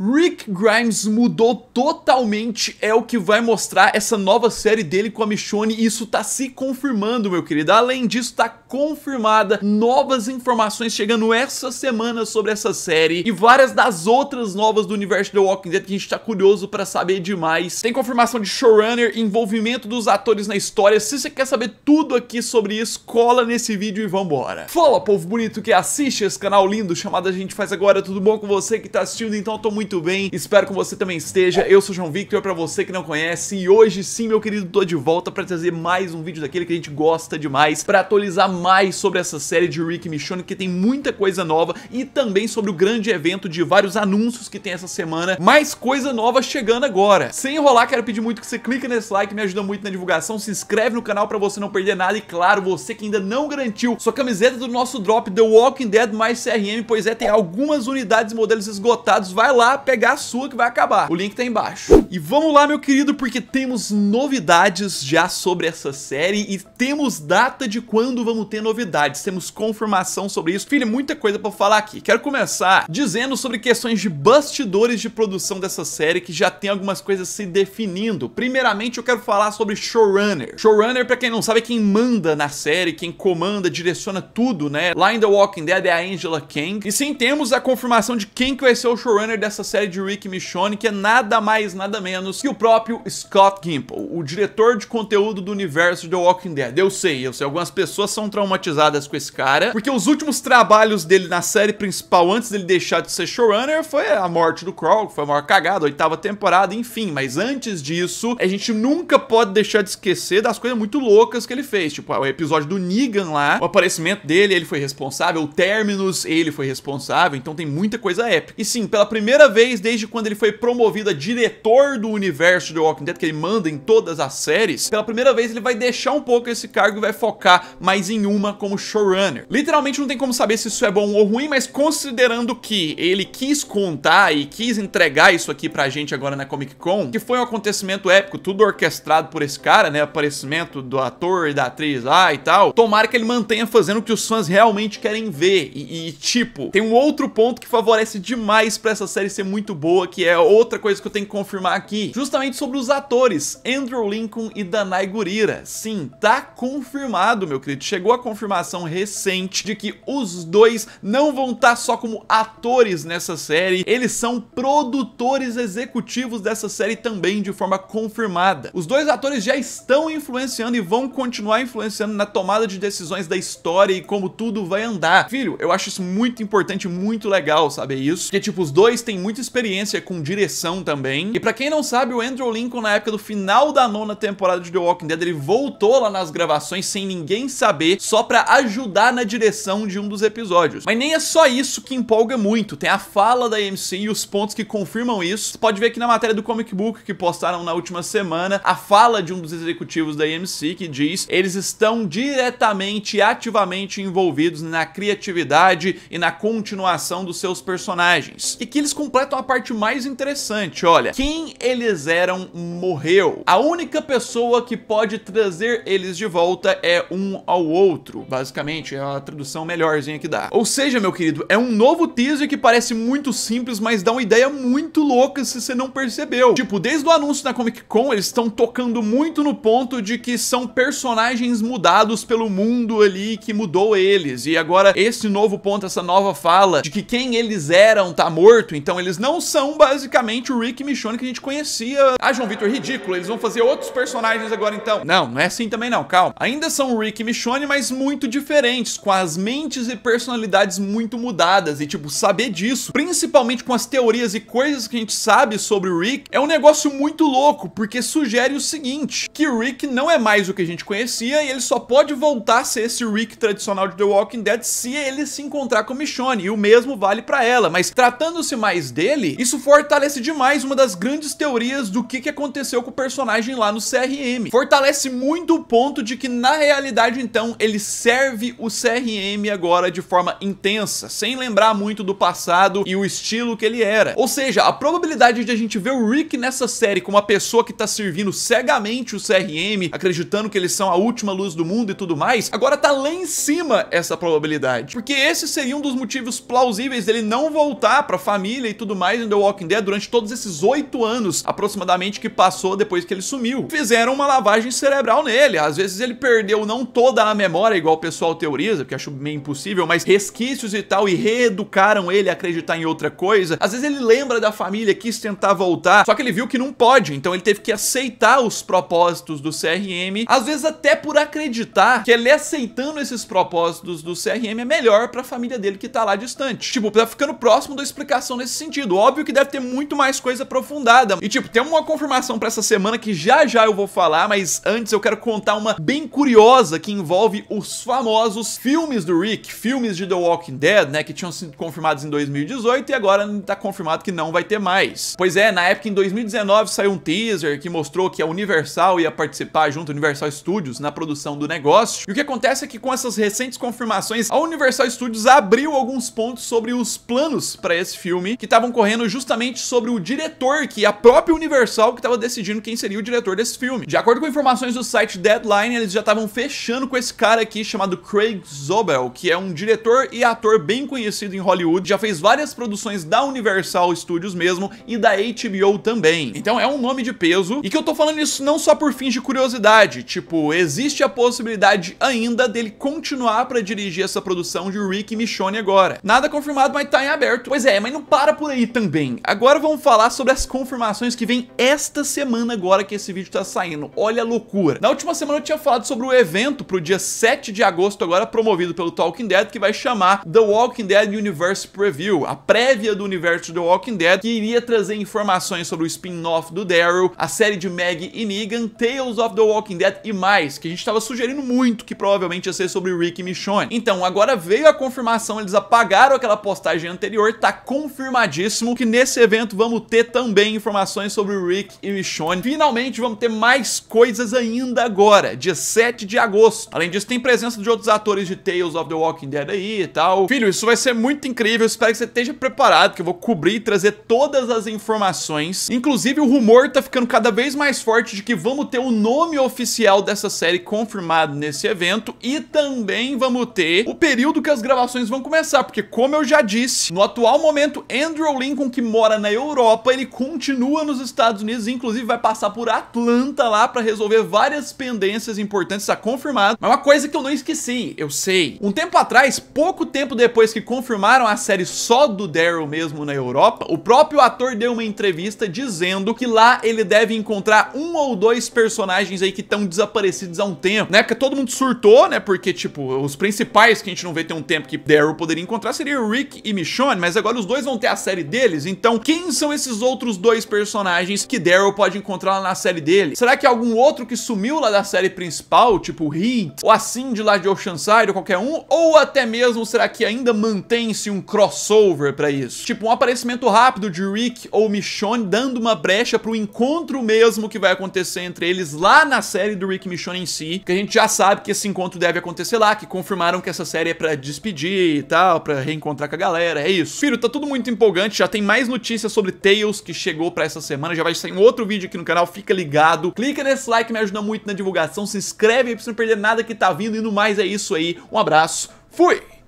Rick Grimes mudou totalmente, é o que vai mostrar essa nova série dele com a Michonne e isso tá se confirmando, meu querido. Além disso, tá confirmada, novas informações chegando essa semana sobre essa série e várias das outras novas do universo The Walking Dead que a gente tá curioso para saber demais. Tem confirmação de showrunner, envolvimento dos atores na história. Se você quer saber tudo aqui sobre isso, cola nesse vídeo e vambora. Fala, povo bonito que assiste esse canal lindo chamado A Gente Faz Agora. Tudo bom com você que tá assistindo? Então eu tô muito bem. Espero que você também esteja. Eu sou João Victor, para você que não conhece. E hoje sim, meu querido, tô de volta para trazer mais um vídeo daquele que a gente gosta demais, para atualizar mais sobre essa série de Rick Michonne, que tem muita coisa nova, e também sobre o grande evento de vários anúncios que tem essa semana, mais coisa nova chegando agora. Sem enrolar, quero pedir muito que você clique nesse like, me ajuda muito na divulgação, se inscreve no canal pra você não perder nada, e claro, você que ainda não garantiu sua camiseta do nosso drop The Walking Dead mais CRM, pois é, tem algumas unidades e modelos esgotados, vai lá pegar a sua que vai acabar. O link tá embaixo. E vamos lá, meu querido, porque temos novidades já sobre essa série e temos data de quando vamos conter novidades, temos confirmação sobre isso. Filho, muita coisa para falar aqui. Quero começar dizendo sobre questões de bastidores de produção dessa série que já tem algumas coisas se definindo. Primeiramente, eu quero falar sobre showrunner. Showrunner, para quem não sabe, é quem manda na série, quem comanda, direciona tudo, né? Lá em The Walking Dead é a Angela Kang. E sim, temos a confirmação de quem que vai ser o showrunner dessa série de Rick Michonne, que é nada mais, nada menos que o próprio Scott Gimple, o diretor de conteúdo do universo de The Walking Dead. Eu sei, eu sei, algumas pessoas são traumatizadas com esse cara, porque os últimos trabalhos dele na série principal, antes dele deixar de ser showrunner, foi a morte do Kroll, que foi a maior cagada, a oitava temporada, enfim. Mas antes disso, a gente nunca pode deixar de esquecer das coisas muito loucas que ele fez. Tipo, o episódio do Negan lá, o aparecimento dele, ele foi responsável, o Terminus, ele foi responsável, então tem muita coisa épica. E sim, pela primeira vez desde quando ele foi promovido a diretor do universo de Walking Dead, que ele manda em todas as séries, pela primeira vez ele vai deixar um pouco esse cargo e vai focar mais em Yuma como showrunner. Literalmente não tem como saber se isso é bom ou ruim, mas considerando que ele quis contar e quis entregar isso aqui pra gente agora na Comic Con, que foi um acontecimento épico, tudo orquestrado por esse cara, né? Aparecimento do ator e da atriz lá e tal. Tomara que ele mantenha fazendo o que os fãs realmente querem ver. E, e tipo, tem um outro ponto que favorece demais pra essa série ser muito boa, que é outra coisa que eu tenho que confirmar aqui. Justamente sobre os atores, Andrew Lincoln e Danai Gurira. Sim, tá confirmado, meu querido. Chegou a confirmação recente de que os dois não vão estar tá só como atores nessa série, eles são produtores executivos dessa série também de forma confirmada. Os dois atores já estão influenciando e vão continuar influenciando na tomada de decisões da história e como tudo vai andar. Filho, eu acho isso muito importante, muito legal saber isso, porque tipo os dois têm muita experiência com direção também. E para quem não sabe, o Andrew Lincoln na época do final da nona temporada de The Walking Dead, ele voltou lá nas gravações sem ninguém saber só para ajudar na direção de um dos episódios. Mas nem é só isso que empolga muito, tem a fala da AMC e os pontos que confirmam isso. Você pode ver que na matéria do Comic Book que postaram na última semana, a fala de um dos executivos da AMC que diz: "Eles estão diretamente e ativamente envolvidos na criatividade e na continuação dos seus personagens". E que eles completam a parte mais interessante, olha. Quem eles eram morreu. A única pessoa que pode trazer eles de volta é um ao outro outro, basicamente, é a tradução melhorzinha que dá. Ou seja, meu querido, é um novo teaser que parece muito simples, mas dá uma ideia muito louca se você não percebeu. Tipo, desde o anúncio na Comic Con, eles estão tocando muito no ponto de que são personagens mudados pelo mundo ali que mudou eles. E agora esse novo ponto, essa nova fala de que quem eles eram tá morto, então eles não são basicamente o Rick e Michonne que a gente conhecia. Ah, João Vitor, ridículo, eles vão fazer outros personagens agora então. Não, não é assim também não, calma. Ainda são o Rick e Michonne, mas muito diferentes, com as mentes e personalidades muito mudadas. E, tipo, saber disso, principalmente com as teorias e coisas que a gente sabe sobre o Rick, é um negócio muito louco, porque sugere o seguinte: que o Rick não é mais o que a gente conhecia e ele só pode voltar a ser esse Rick tradicional de The Walking Dead se ele se encontrar com Michonne. E o mesmo vale para ela. Mas tratando-se mais dele, isso fortalece demais uma das grandes teorias do que, que aconteceu com o personagem lá no CRM. Fortalece muito o ponto de que, na realidade, então, ele ele serve o CRM agora de forma intensa, sem lembrar muito do passado e o estilo que ele era. Ou seja, a probabilidade de a gente ver o Rick nessa série como uma pessoa que tá servindo cegamente o CRM, acreditando que eles são a última luz do mundo e tudo mais, agora tá lá em cima essa probabilidade. Porque esse seria um dos motivos plausíveis dele não voltar pra família e tudo mais em The Walking Dead durante todos esses oito anos aproximadamente que passou depois que ele sumiu. Fizeram uma lavagem cerebral nele, às vezes ele perdeu não toda a memória memória, igual o pessoal teoriza, que acho meio impossível, mas resquícios e tal, e reeducaram ele a acreditar em outra coisa. Às vezes ele lembra da família, quis tentar voltar, só que ele viu que não pode, então ele teve que aceitar os propósitos do CRM, às vezes até por acreditar que ele aceitando esses propósitos do CRM é melhor pra família dele que tá lá distante. Tipo, tá ficando próximo da explicação nesse sentido. Óbvio que deve ter muito mais coisa aprofundada. E tipo, tem uma confirmação pra essa semana que já já eu vou falar, mas antes eu quero contar uma bem curiosa que envolve os famosos filmes do Rick, filmes de The Walking Dead, né, que tinham sido confirmados em 2018 e agora tá confirmado que não vai ter mais. Pois é, na época em 2019 saiu um teaser que mostrou que a Universal ia participar junto à Universal Studios na produção do negócio. E o que acontece é que com essas recentes confirmações, a Universal Studios abriu alguns pontos sobre os planos para esse filme que estavam correndo justamente sobre o diretor, que a própria Universal que estava decidindo quem seria o diretor desse filme. De acordo com informações do site Deadline, eles já estavam fechando com esse cara cara aqui chamado Craig Zobel, que é um diretor e ator bem conhecido em Hollywood, já fez várias produções da Universal Studios mesmo e da HBO também. Então é um nome de peso, e que eu tô falando isso não só por fins de curiosidade, tipo, existe a possibilidade ainda dele continuar para dirigir essa produção de Rick e Michonne agora. Nada confirmado, mas tá em aberto. Pois é, mas não para por aí também. Agora vamos falar sobre as confirmações que vem esta semana agora que esse vídeo tá saindo. Olha a loucura. Na última semana eu tinha falado sobre o evento pro dia 7 7 de agosto agora, promovido pelo Talking Dead, que vai chamar The Walking Dead Universe Preview, a prévia do universo The Walking Dead, que iria trazer informações sobre o spin-off do Daryl, a série de Maggie e Negan, Tales of the Walking Dead e mais, que a gente estava sugerindo muito que provavelmente ia ser sobre Rick e Michonne. Então, agora veio a confirmação, eles apagaram aquela postagem anterior, tá confirmadíssimo que nesse evento vamos ter também informações sobre Rick e Michonne. Finalmente vamos ter mais coisas ainda agora, dia 7 de agosto. Além disso, tem presença de outros atores de Tales of the Walking Dead aí e tal. Filho, isso vai ser muito incrível. espero que você esteja preparado, que eu vou cobrir e trazer todas as informações. Inclusive, o rumor tá ficando cada vez mais forte de que vamos ter o nome oficial dessa série confirmado nesse evento e também vamos ter o período que as gravações vão começar, porque como eu já disse, no atual momento, Andrew Lincoln, que mora na Europa, ele continua nos Estados Unidos, inclusive vai passar por Atlanta lá para resolver várias pendências importantes, tá confirmado. Mas uma coisa coisa que eu não esqueci, eu sei. Um tempo atrás, pouco tempo depois que confirmaram a série só do Daryl mesmo na Europa, o próprio ator deu uma entrevista dizendo que lá ele deve encontrar um ou dois personagens aí que estão desaparecidos há um tempo. Na né? época todo mundo surtou, né? Porque, tipo, os principais que a gente não vê tem um tempo que Daryl poderia encontrar seria Rick e Michonne, mas agora os dois vão ter a série deles, então quem são esses outros dois personagens que Daryl pode encontrar lá na série dele? Será que é algum outro que sumiu lá da série principal, tipo Rick ou a de lá de Oceanside ou qualquer um? Ou até mesmo, será que ainda mantém-se um crossover pra isso? Tipo, um aparecimento rápido de Rick ou Michonne dando uma brecha pro encontro mesmo que vai acontecer entre eles lá na série do Rick e Michonne em si, que a gente já sabe que esse encontro deve acontecer lá, que confirmaram que essa série é pra despedir e tal, pra reencontrar com a galera, é isso. Filho, tá tudo muito empolgante, já tem mais notícias sobre Tails que chegou pra essa semana, já vai sair um outro vídeo aqui no canal, fica ligado. Clica nesse like, me ajuda muito na divulgação, se inscreve aí pra você não perder nada que tá vindo vindo. E no mais é isso aí. Um abraço. Fui!